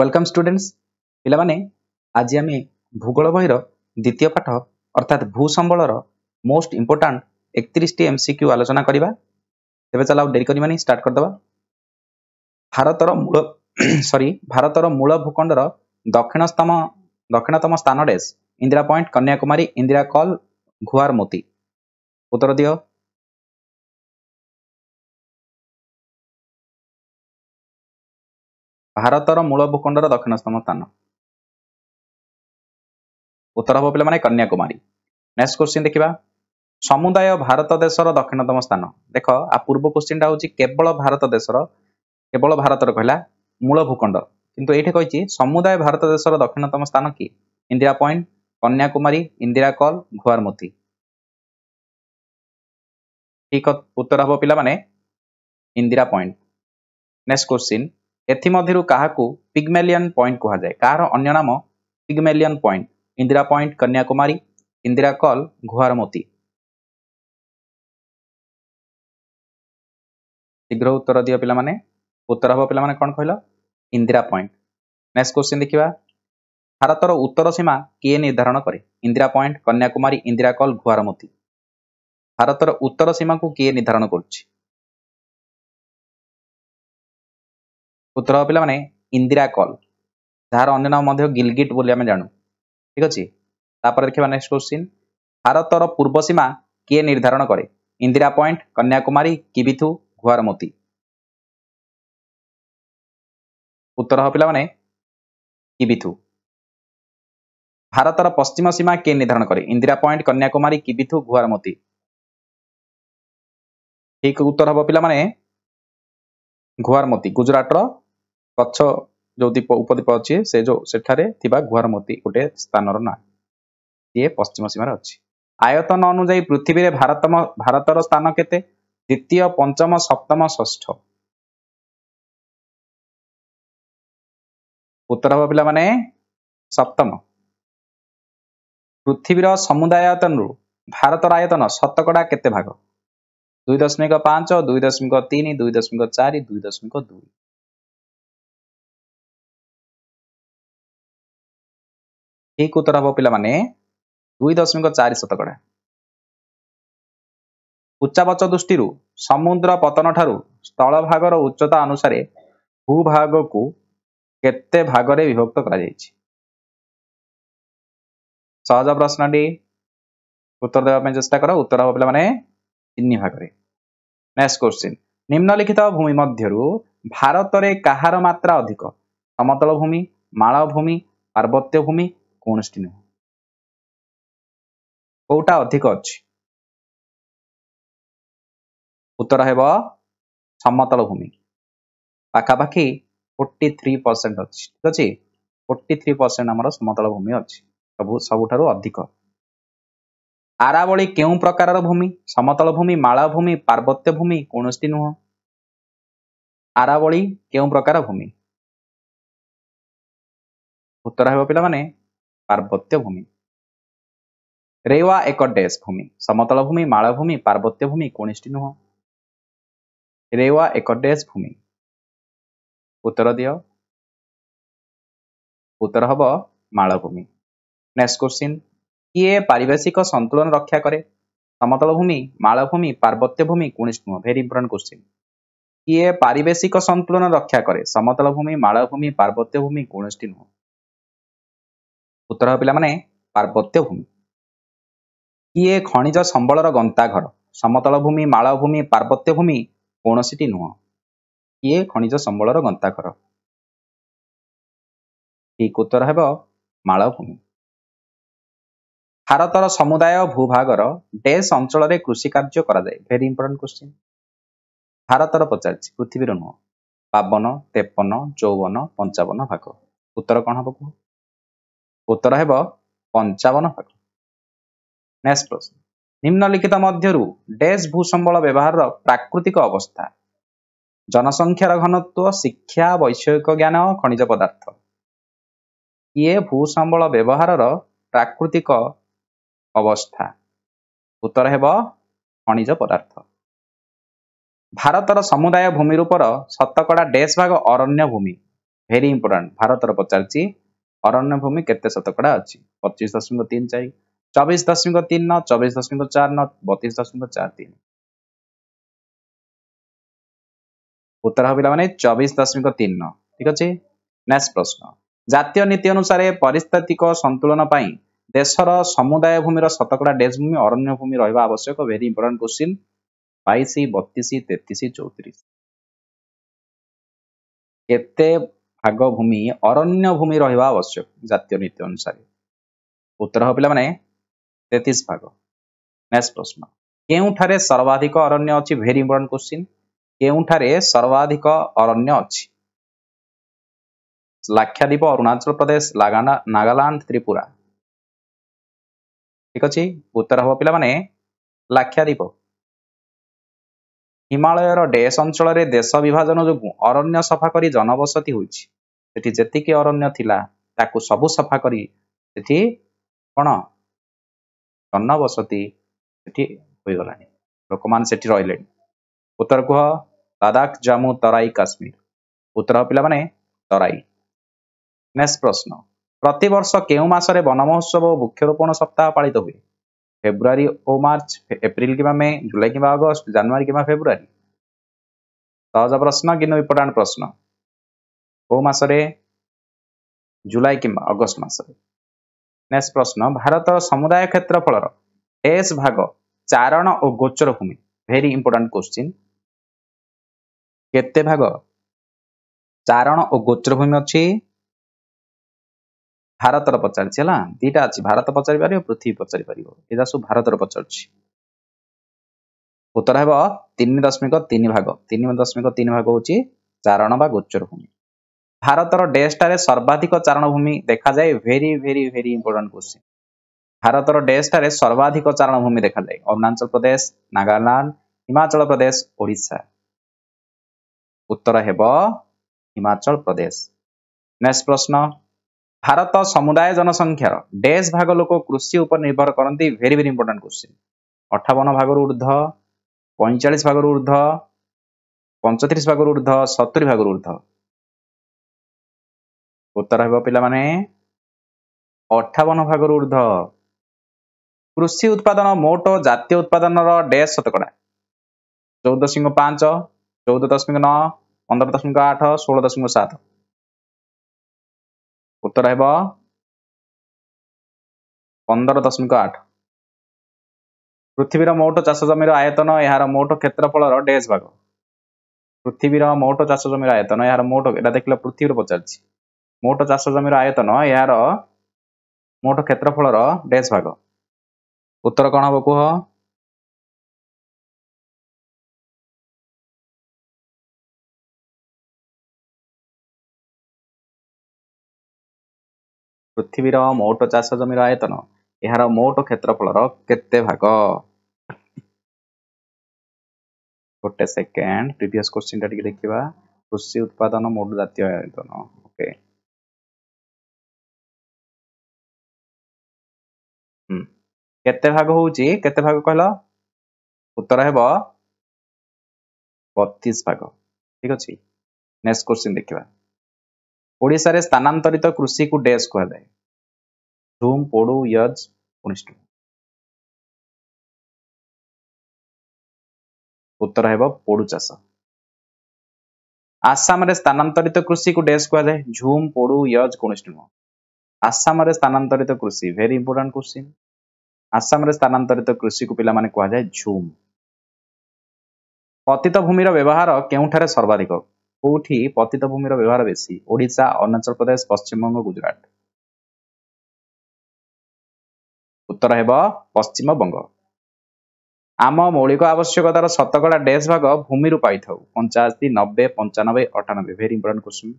welcome students ପିଲାମାନେ ଆଜି ଆମେ ଭୂଗୋଳ ବହିର ଦ୍ୱିତୀୟ ପାଠ ଅର୍ଥାତ୍ ଭୂ ସମ୍ବଳର ମୋଷ୍ଟ ଇମ୍ପୋର୍ଟାଣ୍ଟ ଏକତିରିଶଟି ଏମ୍ସିକ୍ୟୁ ଆଲୋଚନା କରିବା ତେବେ ଚାଲ ଆଉ ଡେରି କରିବାନି ଷ୍ଟାର୍ଟ କରିଦେବା ଭାରତର ମୂଳ ସରି ଭାରତର ମୂଳ ଭୂଖଣ୍ଡର ଦକ୍ଷିଣତମ ଦକ୍ଷିଣତମ ସ୍ଥାନ ଡେସ୍ ଇନ୍ଦିରା ପଏଣ୍ଟ କନ୍ୟାକୁମାରୀ ଇନ୍ଦିରା କଲ୍ ଘୁଆରମୋତି ଉତ୍ତର ଦିଅ ଭାରତର ମୂଳ ଭୂଖଣ୍ଡର ଦକ୍ଷିଣତମ ସ୍ଥାନ ଉତ୍ତର ହେବ ପିଲାମାନେ କନ୍ୟାକୁମାରୀ ନେକ୍ସଟ କ୍ୱେଶ୍ଚିନ୍ ଦେଖିବା ସମୁଦାୟ ଭାରତ ଦେଶର ଦକ୍ଷିଣତମ ସ୍ଥାନ ଦେଖ ଆ ପୂର୍ବ କ୍ୱେଶ୍ଚିନ୍ଟା ହେଉଛି କେବଳ ଭାରତ ଦେଶର କେବଳ ଭାରତର କହିଲା ମୂଳ ଭୂଖଣ୍ଡ କିନ୍ତୁ ଏଇଠି କହିଛି ସମୁଦାୟ ଭାରତ ଦେଶର ଦକ୍ଷିଣତମ ସ୍ଥାନ କି ଇନ୍ଦିରା ପଏଣ୍ଟ କନ୍ୟାକୁମାରୀ ଇନ୍ଦିରା କଲ୍ ଘୁଆରମତି ଠିକ ଉତ୍ତର ହେବ ପିଲାମାନେ ଇନ୍ଦିରା ପଏଣ୍ଟ ନେକ୍ସଟ କ୍ୱେଶ୍ଚିନ୍ ଏଥିମଧ୍ୟରୁ କାହାକୁ ପିଗମେଲିଅନ୍ ପଏଣ୍ଟ କୁହାଯାଏ କାହାର ଅନ୍ୟ ନାମ Pygmalion point Indira point Kanyakumari Indira col Guhar Moti ଶୀଘ୍ର ଉତ୍ତର ଦିଅ ପିଲାମାନେ ଉତ୍ତର ହେବ ପିଲାମାନେ କ'ଣ କହିଲ ଇନ୍ଦିରା ପଏଣ୍ଟ ନେକ୍ସଟ କ୍ୱେଶ୍ଚିନ୍ ଦେଖିବା ଭାରତର ଉତ୍ତର ସୀମା କିଏ ନିର୍ଦ୍ଧାରଣ କରେ ଇନ୍ଦିରା ପଏଣ୍ଟ କନ୍ୟାକୁମାରୀ ଇନ୍ଦିରା କଲ୍ ଘୁଆରମତି ଭାରତର ଉତ୍ତର ସୀମାକୁ କିଏ ନିର୍ଦ୍ଧାରଣ କରୁଛି ଉତ୍ତର ହେବ ପିଲାମାନେ ଇନ୍ଦିରା କଲ୍ ଯାହାର ଅନ୍ୟ ନାମ ମଧ୍ୟ ଗିଲଗିଟ୍ ବୋଲି ଆମେ ଜାଣୁ ଠିକ୍ ଅଛି ତାପରେ ଦେଖିବା ନେକ୍ସଟ କ୍ୱେଶ୍ଚିନ୍ ଭାରତର ପୂର୍ବ ସୀମା କିଏ ନିର୍ଦ୍ଧାରଣ କରେ ଇନ୍ଦିରା ପଏଣ୍ଟ କନ୍ୟାକୁମାରୀ କିବିଥୁ ଘୁଆରମତି ଉତ୍ତର ହେବ ପିଲାମାନେ କିବିଥୁ ଭାରତର ପଶ୍ଚିମ ସୀମା କିଏ ନିର୍ଦ୍ଧାରଣ କରେ ଇନ୍ଦିରା ପଏଣ୍ଟ କନ୍ୟାକୁମାରୀ କିବିଥୁ ଘୁଆରମତି ଠିକ ଉତ୍ତର ହେବ ପିଲାମାନେ ଘୁଆରମତି ଗୁଜରାଟର ସ୍ୱଚ୍ଛ ଯେଉଁ ଦୀପ ଉପଦୀପ ଅଛି ସେ ଯେଉଁ ସେଠାରେ ଥିବା ଗୁହାରମତି ଗୋଟିଏ ସ୍ଥାନର ନାଁ ସିଏ ପଶ୍ଚିମ ସୀମାରେ ଅଛି ଆୟତନ ଅନୁଯାୟୀ ପୃଥିବୀରେ ଭାରତ ଭାରତର ସ୍ଥାନ କେତେ ଦ୍ୱିତୀୟ ପଞ୍ଚମ ସପ୍ତମ ଷଷ୍ଠ ଉତ୍ତର ହବ ପିଲାମାନେ ସପ୍ତମ ପୃଥିବୀର ସମୁଦାୟ ଆୟତନରୁ ଭାରତର ଆୟତନ ଶତକଡ଼ା କେତେ ଭାଗ ଦୁଇ ଦଶମିକ ପାଞ୍ଚ ଦୁଇ ଦଶମିକ ତିନି ଦୁଇ ଦଶମିକ ଚାରି ଦୁଇ ଦଶମିକ ଦୁଇ ଠିକ୍ ଉତ୍ତର ହେବ ପିଲାମାନେ ଦୁଇ ଦଶମିକ ଚାରି ଶତକଡ଼ା ଉଚ୍ଚାବଚ ଦୃଷ୍ଟିରୁ ସମୁଦ୍ର ପତନ ଠାରୁ ସ୍ଥଳଭାଗର ଉଚ୍ଚତା ଅନୁସାରେ ଭୂଭାଗକୁ କେତେ ଭାଗରେ ବିଭକ୍ତ କରାଯାଇଛି ସହଜ ପ୍ରଶ୍ନଟି ଉତ୍ତର ଦେବା ପାଇଁ ଚେଷ୍ଟା କର ଉତ୍ତର ହେବ ପିଲାମାନେ ତିନି ଭାଗରେ ନେକ୍ସଟ କୋଶ୍ଚିନ୍ ନିମ୍ନଲିଖିତ ଭୂମି ମଧ୍ୟରୁ ଭାରତରେ କାହାର ମାତ୍ରା ଅଧିକ ସମତଳ ଭୂମି ମାଳଭୂମି ପାର୍ବତ୍ୟ ଭୂମି କୌଣସିଟି ନୁହଁ କୋଉଟା ଅଧିକ ଅଛି ଉତ୍ତର ହେବ ସମତଳ ଭୂମି ପାଖାପାଖି ଫୋର୍ଟି ଥ୍ରୀ ପରସେଣ୍ଟ ଅଛି ଠିକ ଅଛି ଫୋର୍ଟି ଥ୍ରୀ ପରସେଣ୍ଟ ଆମର ସମତଳ ଭୂମି ଅଛି ସବୁ ସବୁଠାରୁ ଅଧିକ ଆରାବଳି କେଉଁ ପ୍ରକାରର ଭୂମି ସମତଳ ଭୂମି ମାଳଭୂମି ପାର୍ବତ୍ୟ ଭୂମି କୌଣସିଟି ନୁହଁ ଆରାବଳି କେଉଁ ପ୍ରକାର ଭୂମି ଉତ୍ତର ହେବ ପିଲାମାନେ পার্বত্য ভূমি রেওয়া এক ড্যাশ ভূমি সমতল ভূমি মালভূমি পার্বত্য ভূমি কোনটি নুহ রেওয়া এক ড্যাশ ভূমি উত্তর দিও উত্তর হব মালভূমি নেক্সট কোশ্চিন কিয়ে পারিবেশিক সন্তুলন রক্ষা করে সমতল ভূমি মালভূমি পার্বত্য ভূমি কোনটি নুহ ভেরি ইম্পর্টেন্ট কোশ্চিন কিয়ে পারিবেশিক সন্তুলন রক্ষা করে সমতল ভূমি মালভূমি পার্বত্য ভূমি কোনটি নুহ ଉତ୍ତର ପିଲାମାନେ ପାର୍ବତ୍ୟ ଭୂମି କିଏ ଖଣିଜ ସମ୍ବଳର ଗନ୍ତାଘର ସମତଳ ଭୂମି ମାଳଭୂମି ପାର୍ବତ୍ୟ ଭୂମି କୌଣସିଟି ନୁହଁ କିଏ ଖଣିଜ ସମ୍ବଳର ଗନ୍ତାଘର ଠିକ୍ ଉତ୍ତର ହେବ ମାଳଭୂମି ଭାରତର ସମୁଦାୟ ଭୂଭାଗର ଡେସ୍ ଅଞ୍ଚଳରେ କୃଷି କାର୍ଯ୍ୟ କରାଯାଏ ଭେରି ଇମ୍ପୋର୍ଟାଣ୍ଟ କ୍ୱେଶ୍ଚିନ୍ ଭାରତର ପଚାରିଛି ପୃଥିବୀର ନୁହଁ ବାବନ ତେପନ ଚଉବନ ପଞ୍ଚାବନ ଭାଗ ଉତ୍ତର କ'ଣ ହେବ କୁହ ଉତ୍ତର ହେବ ପଞ୍ଚାବନ ଭାଗ ନେକ୍ସଟ ପ୍ରଶ୍ନ ନିମ୍ନଲିଖିତ ମଧ୍ୟରୁ ଡେସ୍ ଭୂସମ୍ବଳ ବ୍ୟବହାରର ପ୍ରାକୃତିକ ଅବସ୍ଥା ଜନସଂଖ୍ୟାର ଘନତ୍ଵ ଶିକ୍ଷା ବୈଷୟିକ ଜ୍ଞାନ ଖଣିଜ ପଦାର୍ଥ କିଏ ଭୂସମ୍ବଳ ବ୍ୟବହାରର ପ୍ରାକୃତିକ ଅବସ୍ଥା ଉତ୍ତର ହେବ ଖଣିଜ ପଦାର୍ଥ ଭାରତର ସମୁଦାୟ ଭୂମି ରୂପର ଶତକଡ଼ା ଡେସ୍ ଭାଗ ଅରଣ୍ୟ ଭୂମି ଭେରି ଇମ୍ପୋର୍ଟାଣ୍ଟ ଭାରତର ପଚାରୁଛି ଅରଣ୍ୟ ଭୂମି କେତେ ଶତକଡ଼ା ଅଛି ପଚିଶ ଦଶମିକ ତିନି ଚାରି ଚବିଶ ଦଶମିକ ତିନି ନଅ ଚବିଶ ଦଶମିକ ଚାରି ନଅ ବତିଶ ଦଶମିକ ଚାରି ତିନି ଉତ୍ତର ହେବ ପିଲାମାନେ ଚବିଶ ଦଶମିକ ତିନି ନଅ ଠିକ ଅଛି ନେକ୍ସଟ ପ୍ରଶ୍ନ ଜାତୀୟ ନୀତି ଅନୁସାରେ ପରିସ୍ଥିତିକ ସନ୍ତୁଳନ ପାଇଁ ଦେଶର ସମୁଦାୟ ଭୂମିର ଶତକଡ଼ା ଡେଜ ଭୂମି ଅରଣ୍ୟ ଭୂମି ରହିବା ଆବଶ୍ୟକ ଭେରି ଇମ୍ପୋର୍ଟାଣ୍ଟ କ୍ୱେଶ୍ଚିନ୍ ବାଇଶ ବତିଶ ତେତିଶ ଚଉତିରିଶ କେତେ ଭାଗଭୂମି ଅରଣ୍ୟ ଭୂମି ରହିବା ଆବଶ୍ୟକ ଜାତୀୟ ନୀତି ଅନୁସାରେ ଉତ୍ତର ହେବ ପିଲାମାନେ ତେତିଶ ଭାଗ ନେକ୍ସଟ ପ୍ରଶ୍ନ କେଉଁଠାରେ ସର୍ବାଧିକ ଅରଣ୍ୟ ଅଛି ଭେରି ଇମ୍ପୋର୍ଟାଣ୍ଟ କ୍ୱେଶ୍ଚିନ୍ କେଉଁଠାରେ ସର୍ବାଧିକ ଅରଣ୍ୟ ଅଛି ଲାକ୍ଷାଦ୍ୱୀପ ଅରୁଣାଚଳ ପ୍ରଦେଶ ନାଗାଲାଣ୍ଡ ତ୍ରିପୁରା ଠିକ ଅଛି ଉତ୍ତର ହେବ ପିଲାମାନେ ଲାକ୍ଷାଦ୍ୱୀପ हिमालय र डेस अञ्चल देश विभाजन जो अरण्य सफाकरी जनबसति हुन्छ त्यतिक अरण्यो त्यो सब सफाकरी त्यो कनबसतिगला उत्तर कह लदाख जम्मु तरै काश्मीर उत्तर पहिला म तरै नेक्स्ट प्रश्न प्रती वर्ष महोत्सव वनमहोत्सव वृक्षरोपण सप्ताह पालित ଫେବୃଆରୀ ଓ ମାର୍ଚ୍ଚ ଏପ୍ରିଲ କିମ୍ବା ମେ ଜୁଲାଇ କିମ୍ବା ଅଗଷ୍ଟ ଜାନୁଆରୀ କିମ୍ବା ଫେବୃଆରୀ ସହଜ ପ୍ରଶ୍ନ କିନ୍ତୁ ଇମ୍ପୋର୍ଟାଣ୍ଟ ପ୍ରଶ୍ନ କୋଉ ମାସରେ ଜୁଲାଇ କିମ୍ବା ଅଗଷ୍ଟ ମାସରେ ନେକ୍ସଟ ପ୍ରଶ୍ନ ଭାରତ ସମୁଦାୟ କ୍ଷେତ୍ରଫଳର ଏସ୍ ଭାଗ ଚାରଣ ଓ ଗୋଚର ଭୂମି ଭେରି ଇମ୍ପୋର୍ଟାଣ୍ଟ କ୍ୱେଶ୍ଚିନ୍ କେତେ ଭାଗ ଚାରଣ ଓ ଗୋଚର ଭୂମି ଅଛି ଭାରତର ପଚାରିଛି ହେଲା ଦିଟା ଅଛି ଭାରତ ପଚାରି ପାରିବ ପୃଥିବୀ ପଚାରିପାରିବ ପାରିବ ଏଇଟା ସବୁ ଭାରତର ପଚାରୁଛି ଉତ୍ତର ହେବ ତିନି ଦଶମିକ ତିନି ଭାଗ ତିନି ଦଶମିକ ତିନି ଭାଗ ହେଉଛି ଚାରଣ ବା ଗୋଚର ଭୂମି ଭାରତର ଡେସ୍ଟାରେ ସର୍ବାଧିକ ଚାରଣ ଭୂମି ଦେଖାଯାଏ very very very important question ଭାରତର ଡେସ୍ଟାରେ ସର୍ବାଧିକ ଚାରଣ ଭୂମି ଦେଖାଯାଏ ଅରୁଣାଚଳ ପ୍ରଦେଶ ନାଗାଲାଣ୍ଡ ହିମାଚଳ ପ୍ରଦେଶ ଓଡ଼ିଶା ଉତ୍ତର ହେବ ହିମାଚଳ ପ୍ରଦେଶ ନେକ୍ସଟ ପ୍ରଶ୍ନ भारत समुदाय जनसंख्यार र भाग लोक कृषि निर्भर कति भेरी भेरी इम्पोर्टान्ट क्वेन अठाउन भाग उर्ध्व पैँचालिस भाग ऊर्ध्व पचति भाग उर्ध्व सतुरी भाग उर्ध्ध उत्तर हिठाउन भाग उर्ध्व कृषि उत्पादन मोटो जातीय उत्पादन र डे शतकडा चौध दशमिक पाँच चौध दशमिक आठ सात उत्तर रह पंदर दशमिक आठ पृथ्वीर मोट चाष जमीर आयतन यार मोट क्षेत्रफल डेज भाग पृथ्वीर मोट चाष जमीर आयतन यार मोट ये देख लृथ्वी पचार मोट चाष जमीर आयतन यार मोट क्षेत्रफल डेज भाग उत्तर कौन हम कह ପୃଥିବୀର ମୋଟ ଚାଷ ଜମିର ଆୟତନ ଏହାର ମୋଟ କ୍ଷେତ୍ରଫଳର କେତେ ଭାଗ ଗୋଟେ ସେକେଣ୍ଡ ପ୍ରିଭିୟସ୍ କ୍ୱେଶ୍ଚିନ୍ଟା ଟିକେ ଦେଖିବା କୃଷି ଉତ୍ପାଦନ ମୋଟ ଜାତୀୟ ଆୟତନ ଓକେ କେତେ ଭାଗ ହଉଛି କେତେ ଭାଗ କହିଲ ଉତ୍ତର ହେବ ବତିଶ ଭାଗ ଠିକ ଅଛି ନେକ୍ସଟ କ୍ୱେଶ୍ଚିନ୍ ଦେଖିବା ଓଡ଼ିଶାରେ ସ୍ଥାନାନ୍ତରିତ କୃଷିକୁ ଡେସ୍ କୁହାଯାଏ ஜூம் போடு யார்ட்ஸ் முடிச்சிட்டு ଉତ୍ତର ହେବ ପୋଡ଼ୁ ଚାଷ ଆସାମରେ ସ୍ଥାନାନ୍ତରିତ କୃଷିକୁ ଡେସ୍ କୁହାଯାଏ ଝୁମ୍ ପୋଡ଼ୁ ୟଜ୍ କୌଣସି ନୁହଁ ଆସାମରେ ସ୍ଥାନାନ୍ତରିତ କୃଷି ଭେରି ଇମ୍ପୋର୍ଟାଣ୍ଟ କ୍ୱେଶ୍ଚିନ୍ ଆସାମରେ ସ୍ଥାନାନ୍ତରିତ କୃଷିକୁ ପିଲାମାନେ କୁହାଯାଏ ଝୁମ୍ ପତିତ ଭୂମିର ବ୍ୟବହାର କେଉଁଠାରେ ସର୍ବାଧିକ କୋଉଠି ପତିତ ଭୂମିର ବ୍ୟବହାର ବେଶୀ ଓଡ଼ିଶା ଅରୁଣାଚଳ ପ୍ରଦେଶ ପଶ୍ଚିମବଙ୍ଗ ଗୁଜୁରାଟ ଉତ୍ତର ହେବ ପଶ୍ଚିମବଙ୍ଗ ଆମ ମୌଳିକ ଆବଶ୍ୟକତାର ଶତକଡ଼ା ଡେସ୍ ଭାଗ ଭୂମିରୁ ପାଇଥାଉ ପଞ୍ଚାଅଶୀ ନବେ ପଞ୍ଚାନବେ ଅଠାନବେ ଭେରି ଇମ୍ପୋର୍ଟାଣ୍ଟ କ୍ୱେଶ୍ଚନ୍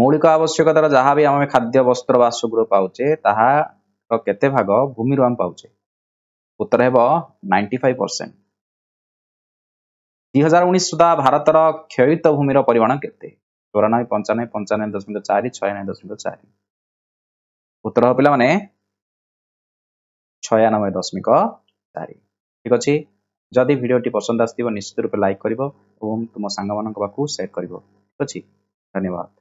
ମୌଳିକ ଆବଶ୍ୟକତାର ଯାହା ବି ଆମେ ଖାଦ୍ୟ ବସ୍ତ୍ର ବା ସୁଗୃହ ପାଉଛେ ତାହାର କେତେ ଭାଗ ଭୂମିରୁ ଆମେ ପାଉଛେ ଉତ୍ତର ହେବ ନାଇଣ୍ଟି ଫାଇଭ୍ ପରସେଣ୍ଟ ଦୁଇ ହଜାର ଉଣେଇଶ ସୁଦ୍ଧା ଭାରତର କ୍ଷୟିତ ଭୂମିର ପରିମାଣ କେତେ ଚଉରାନବେ ପଞ୍ଚାନବେ ପଞ୍ଚାନବେ ଦଶମିକ ଚାରି ଛୟାନବେ ଦଶମିକ ଚାରି ଉତ୍ତର ହେବ ପିଲାମାନେ ଛୟାନବେ ଦଶମିକ ଚାରି ଠିକ ଅଛି ଯଦି ଭିଡ଼ିଓଟି ପସନ୍ଦ ଆସିଥିବ ନିଶ୍ଚିତ ରୂପେ ଲାଇକ୍ କରିବ ଏବଂ ତୁମ ସାଙ୍ଗମାନଙ୍କ ପାଖକୁ ସେୟାର କରିବ ଠିକ ଅଛି ଧନ୍ୟବାଦ